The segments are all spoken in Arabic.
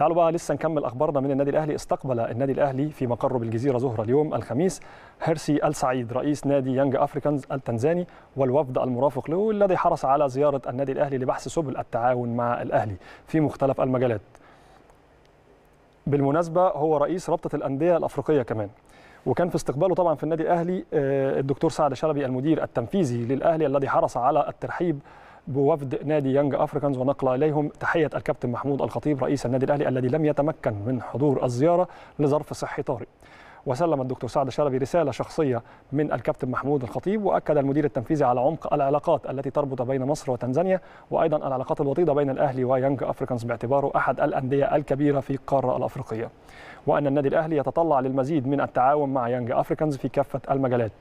تعالوا بقى لسه نكمل اخبارنا من النادي الاهلي استقبل النادي الاهلي في مقره بالجزيره زهره اليوم الخميس هيرسي السعيد رئيس نادي يانج افريكانز التنزاني والوفد المرافق له الذي حرص على زياره النادي الاهلي لبحث سبل التعاون مع الاهلي في مختلف المجالات بالمناسبه هو رئيس رابطه الانديه الافريقيه كمان وكان في استقباله طبعا في النادي الاهلي آه، الدكتور سعد شلبي المدير التنفيذي للاهلي الذي حرص على الترحيب بوفد نادي يانج افريكانز ونقل اليهم تحيه الكابتن محمود الخطيب رئيس النادي الاهلي الذي لم يتمكن من حضور الزياره لظرف صحي طارئ. وسلم الدكتور سعد شلبي رسالة شخصية من الكابتن محمود الخطيب وأكد المدير التنفيذي على عمق العلاقات التي تربط بين مصر وتنزانيا وأيضا العلاقات الوطيدة بين الأهلي ويانج أفريكانز باعتباره أحد الأندية الكبيرة في القارة الأفريقية وأن النادي الأهلي يتطلع للمزيد من التعاون مع يانج أفريكانز في كافة المجالات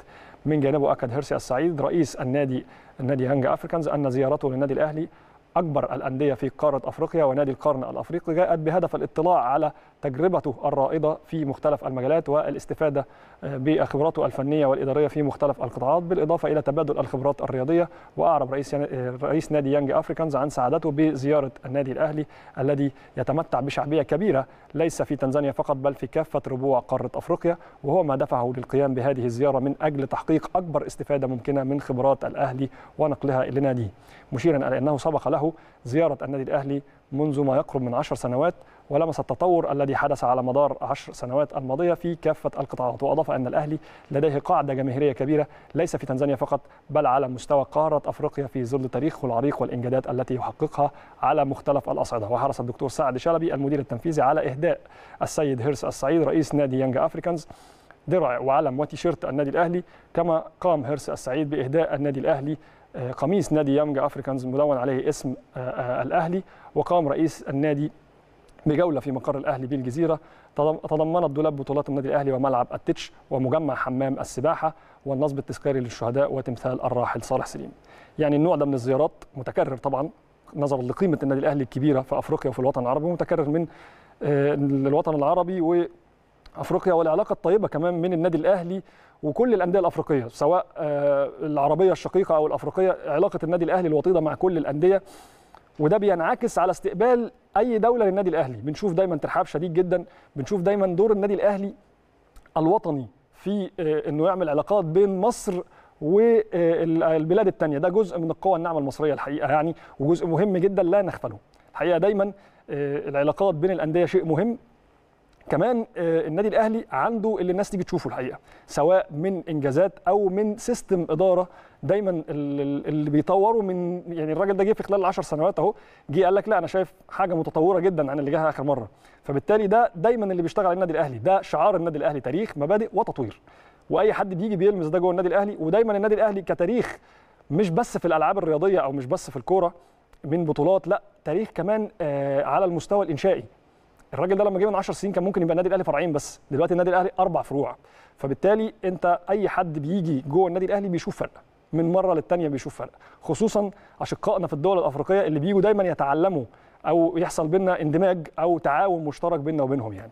من جانبه اكد هيرسي السعيد رئيس النادي النادي هانج افريكانز ان زيارته للنادي الاهلي أكبر الأندية في قارة أفريقيا ونادي القرن الأفريقي جاءت بهدف الاطلاع على تجربته الرائدة في مختلف المجالات والاستفادة آه، بخبراته الفنية والإدارية في مختلف القطاعات بالإضافة إلى تبادل الخبرات الرياضية وأعرب رئيس آه، رئيس نادي يانج أفريكانز عن سعادته بزيارة النادي الأهلي الذي يتمتع بشعبية كبيرة ليس في تنزانيا فقط بل في كافة ربوع قارة أفريقيا وهو ما دفعه للقيام بهذه الزيارة من أجل تحقيق أكبر استفادة ممكنة من خبرات الأهلي ونقلها لناديه مشيرا إلى أنه سبق له له زيارة النادي الأهلي منذ ما يقرب من عشر سنوات ولمس التطور الذي حدث على مدار عشر سنوات الماضية في كافة القطاعات وأضاف أن الأهلي لديه قاعدة جماهيرية كبيرة ليس في تنزانيا فقط بل على مستوى قارة أفريقيا في ظل تاريخه العريق والإنجازات التي يحققها على مختلف الأصعدة وحرص الدكتور سعد شلبي المدير التنفيذي على إهداء السيد هيرس السعيد رئيس نادي يانج أفريكانز درع وعلم وتيشيرت النادي الأهلي كما قام هيرس السعيد بإهداء النادي الأهلي آه، قميص نادي يانج افريكانز مدون عليه اسم آه، آه، الاهلي وقام رئيس النادي بجولة في مقر الأهلي بالجزيرة تضمنت دولاب بطولات النادي الأهلي وملعب التتش ومجمع حمام السباحة والنصب التذكاري للشهداء وتمثال الراحل صالح سليم يعني النوع ده من الزيارات متكرر طبعا نظرا لقيمة النادي الأهلي الكبيرة في أفريقيا وفي الوطن العربي ومتكرر من الوطن العربي وأفريقيا والعلاقة الطيبة كمان من النادي الأهلي وكل الانديه الافريقيه سواء آه، العربيه الشقيقه او الافريقيه علاقه النادي الاهلي الوطيده مع كل الانديه وده بينعكس على استقبال اي دوله للنادي الاهلي بنشوف دايما ترحاب شديد جدا بنشوف دايما دور النادي الاهلي الوطني في آه، انه يعمل علاقات بين مصر والبلاد الثانيه ده جزء من القوى الناعمه المصريه الحقيقه يعني وجزء مهم جدا لا نغفله الحقيقه دايما آه، العلاقات بين الانديه شيء مهم كمان آه، النادي الاهلي عنده اللي الناس تيجي تشوفه الحقيقه سواء من انجازات او من سيستم اداره دايما اللي بيطوروا من يعني الراجل ده جه في خلال 10 سنوات اهو جه قال لك لا انا شايف حاجه متطوره جدا عن اللي جه اخر مره فبالتالي ده دايما اللي بيشتغل على النادي الاهلي ده شعار النادي الاهلي تاريخ مبادئ وتطوير واي حد بيجي بيلمس ده جوه النادي الاهلي ودايما النادي الاهلي كتاريخ مش بس في الالعاب الرياضيه او مش بس في الكوره من بطولات لا تاريخ كمان آه، على المستوى الانشائي الراجل ده لما جه من 10 سنين كان ممكن يبقى النادي الاهلي فرعين بس دلوقتي النادي الاهلي اربع فروع فبالتالي انت اي حد بيجي جوه النادي الاهلي بيشوف فرق من مره للتانيه بيشوف فرق خصوصا اشقائنا في الدول الافريقيه اللي بيجوا دايما يتعلموا او يحصل بينا اندماج او تعاون مشترك بينا وبينهم يعني